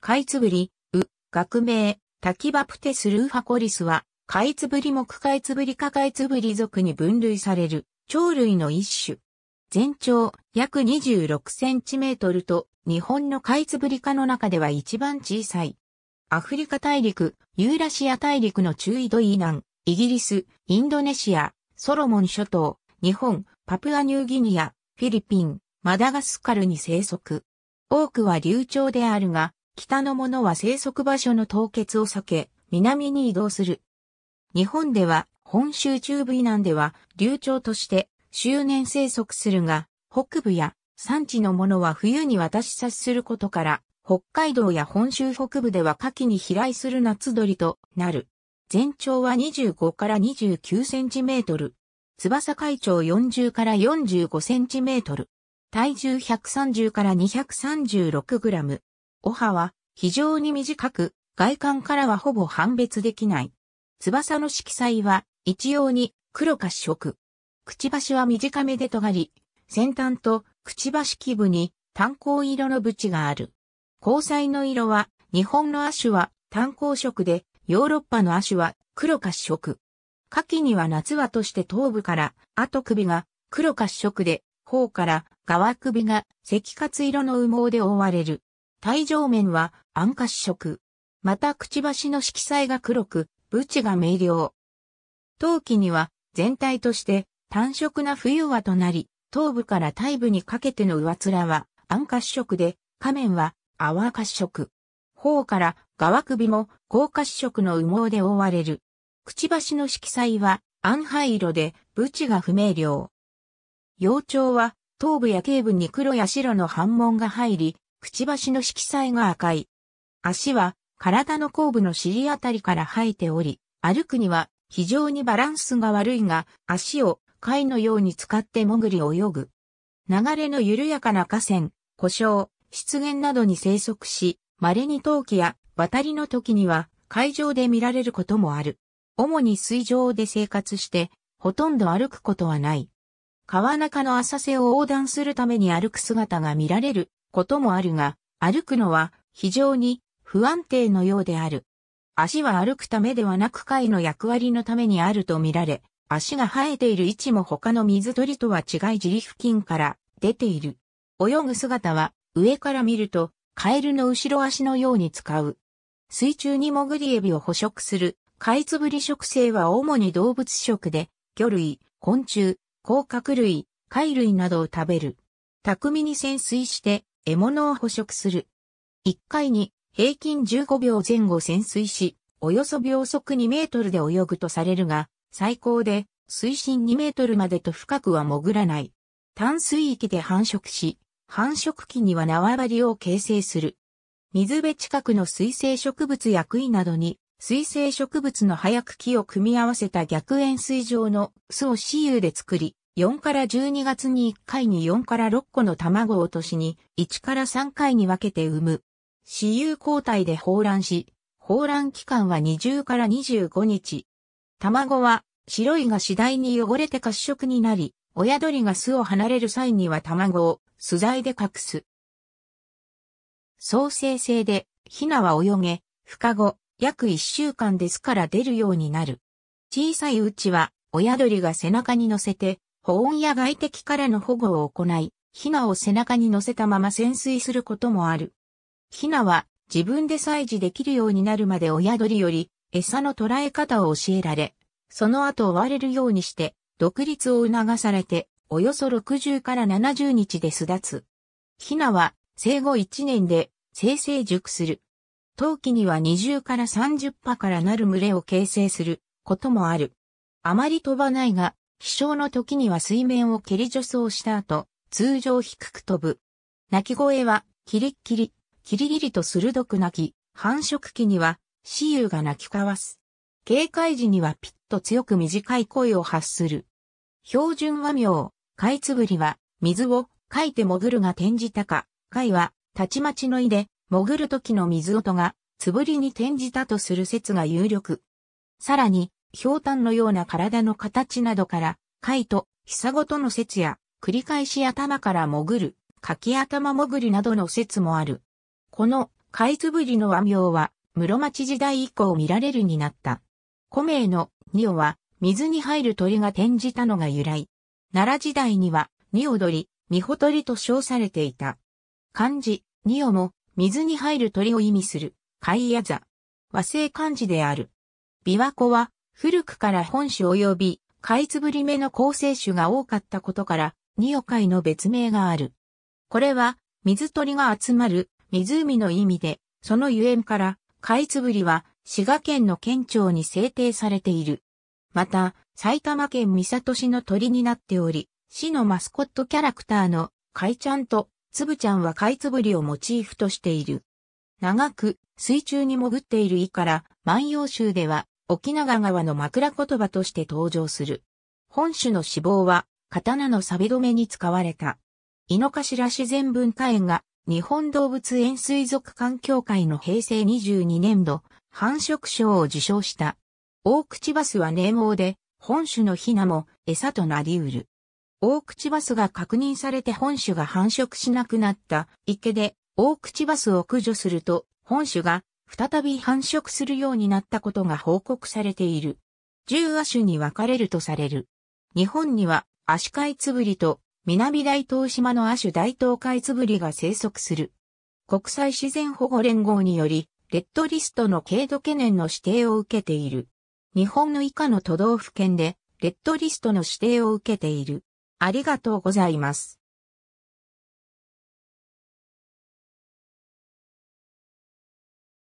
カイツブリ、ウ、学名、タキバプテスルーファコリスは、カイツブリ目カイツブリ科カイツブリ属に分類される、鳥類の一種。全長約26センチメートルと、日本のカイツブリ科の中では一番小さい。アフリカ大陸、ユーラシア大陸の中緯度以南、イギリス、インドネシア、ソロモン諸島、日本、パプアニューギニア、フィリピン、マダガスカルに生息。多くは流暢であるが、北のものは生息場所の凍結を避け、南に移動する。日本では、本州中部以南では、流暢として、周年生息するが、北部や山地のものは冬に渡し差しすることから、北海道や本州北部では夏季に飛来する夏鳥となる。全長は25から29センチメートル。翼海長40から45センチメートル。体重130から236グラム。おはは非常に短く、外観からはほぼ判別できない。翼の色彩は一様に黒褐色。くちばしは短めで尖り、先端とくちばし基部に炭鉱色の縁がある。交際の色は日本の亜種は炭鉱色で、ヨーロッパの亜種は黒褐色。夏季には夏はとして頭部から後首が黒褐色で、頬から側首が赤褐色の羽毛で覆われる。体上面は暗褐色。またくちばしの色彩が黒く、ブチが明瞭。陶器には全体として単色な冬はとなり、頭部から体部にかけての上面は暗褐色で、下面は泡褐色。頬から側首も高褐色の羽毛で覆われる。くちばしの色彩は暗灰色で、ブチが不明瞭。幼鳥は頭部や頸部に黒や白の反紋が入り、くちばしの色彩が赤い。足は体の後部の尻あたりから生えており、歩くには非常にバランスが悪いが、足を貝のように使って潜り泳ぐ。流れの緩やかな河川、故障、湿原などに生息し、稀に陶器や渡りの時には海上で見られることもある。主に水上で生活して、ほとんど歩くことはない。川中の浅瀬を横断するために歩く姿が見られることもあるが、歩くのは非常に不安定のようである。足は歩くためではなく貝の役割のためにあるとみられ、足が生えている位置も他の水鳥とは違い自利付近から出ている。泳ぐ姿は上から見るとカエルの後ろ足のように使う。水中に潜りエビを捕食する、貝つぶり食性は主に動物食で、魚類、昆虫、甲殻類、貝類などを食べる。巧みに潜水して獲物を捕食する。1回に平均15秒前後潜水し、およそ秒速2メートルで泳ぐとされるが、最高で水深2メートルまでと深くは潜らない。淡水域で繁殖し、繁殖期には縄張りを形成する。水辺近くの水生植物や杭などに、水生植物の葉や茎を組み合わせた逆円錐状の巣を雌雄で作り、4から12月に1回に4から6個の卵を落としに1から3回に分けて産む。私有交代で放卵し、放卵期間は20から25日。卵は白いが次第に汚れて褐色になり、親鳥が巣を離れる際には卵を素材で隠す。創生性で、ヒナは泳げ、孵化後、約1週間ですから出るようになる。小さいうちは、親鳥が背中に乗せて、保温や外敵からの保護を行い、ヒナを背中に乗せたまま潜水することもある。ヒナは自分で採取できるようになるまで親鳥より餌の捉え方を教えられ、その後追われるようにして独立を促されておよそ60から70日で巣立つ。ヒナは生後1年で生成熟する。冬季には20から30羽からなる群れを形成することもある。あまり飛ばないが、飛翔の時には水面を蹴り助走した後、通常低く飛ぶ。鳴き声は、キリッキリ、キリギリと鋭く鳴き、繁殖期には、雌雄が鳴き交わす。警戒時にはピッと強く短い声を発する。標準和名、貝つぶりは、水を、かいて潜るが転じたか、貝は、たちまちのいで、潜る時の水音が、つぶりに転じたとする説が有力。さらに、ひょうたんのような体の形などから、貝と、ヒサゴとの説や、繰り返し頭から潜る、柿頭潜りなどの説もある。この、貝つぶりの和名は、室町時代以降見られるになった。古名の、ニオは、水に入る鳥が転じたのが由来。奈良時代には、ニオ鳥、ミホ鳥と称されていた。漢字、ニオも、水に入る鳥を意味する、貝やざ。和製漢字である。琵琶湖は、古くから本種及び、カイツブリ目の構成種が多かったことから、ニオカイの別名がある。これは、水鳥が集まる湖の意味で、そのゆえんから、カイツブリは滋賀県の県庁に制定されている。また、埼玉県三郷市の鳥になっており、市のマスコットキャラクターのカイちゃんとつぶちゃんはカイツブリをモチーフとしている。長く水中に潜っているイから万葉集では沖永川の枕言葉として登場する。本種の死亡は、刀の錆止めに使われた。井の頭自然文化園が、日本動物園水族館協会の平成22年度、繁殖賞を受賞した。大口バスは名毛で、本種のヒナも餌となり得る。大口バスが確認されて本種が繁殖しなくなった池で、大口バスを駆除すると、本種が再び繁殖するようになったことが報告されている。十亜種に分かれるとされる。日本には、アシカイツブリと、南大東島の亜種大東海ツブリが生息する。国際自然保護連合により、レッドリストの軽度懸念の指定を受けている。日本の以下の都道府県で、レッドリストの指定を受けている。ありがとうございます。